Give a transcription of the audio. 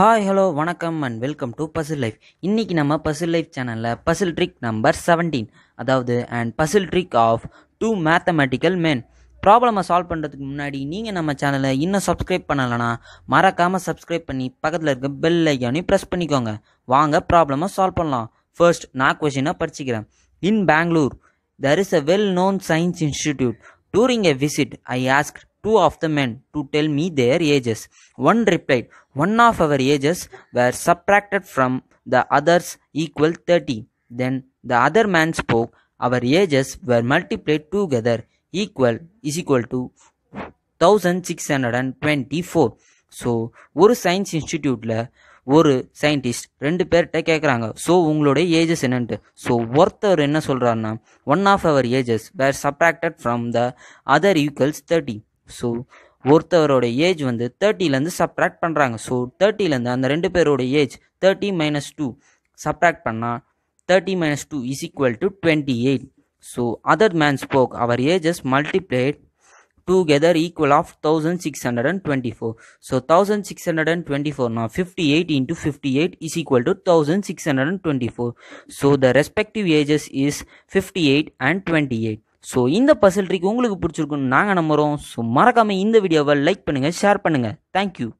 Hi hello வணக்கம் and welcome to puzzle life இன்றைக்கி நம்ம பசில் லைஃப் சேனலில் பசில் ட்ரிக் நம்பர் செவன்டீன் அதாவது and puzzle trick of two mathematical man ப்ராப்ளமை solve பண்ணுறதுக்கு முன்னாடி நீங்கள் நம்ம சேனலை இன்னும் சப்ஸ்கிரைப் பண்ணலைன்னா மறக்காமல் சப்ஸ்கிரைப் பண்ணி பக்கத்தில் இருக்க பெல் ஐக்கானையும் ப்ரெஸ் பண்ணிக்கோங்க வாங்க ப்ராப்ளமாக சால்வ் பண்ணலாம் ஃபர்ஸ்ட் நான் கொஷினாக படிச்சுக்கிறேன் in Bangalore there is a well known science institute during a visit I ask two of the men to tell me their ages. One replied, One of our ages were subtracted from the others equal 30. Then the other man spoke, Our ages were multiplied together equal is equal to 1624. So ஒரு science இன்ஸ்டிடியூட்டில் ஒரு scientist ரெண்டு பேர்கிட்ட கேட்குறாங்க so உங்களுடைய ages என்னன்ட்டு so ஒருத்தர் என்ன சொல்கிறாருன்னா one of our ages were subtracted from the other equals thirty so ஒருத்தவரோட ஏஜ் வந்து தேர்ட்டிலேருந்து சப்ராக்ட் பண்ணுறாங்க ஸோ தேர்ட்டிலேருந்து அந்த ரெண்டு பேரோட age thirty minus two subtract பண்ணால் thirty minus two is equal to twenty eight so other man spoke our ages multiplied together equal of thousand six hundred and twenty four so thousand six hundred and twenty ஃபோர்னா fifty eight into fifty eight is equal to thousand six hundred and twenty four so the respective ages is fifty eight and twenty eight so இந்த puzzle trick உங்களுக்கு பிடிச்சிருக்குன்னு நாங்கள் நம்புகிறோம் so மறக்காமல் இந்த வீடியோவை like பண்ணுங்கள் ஷேர் பண்ணுங்கள் தேங்க்யூ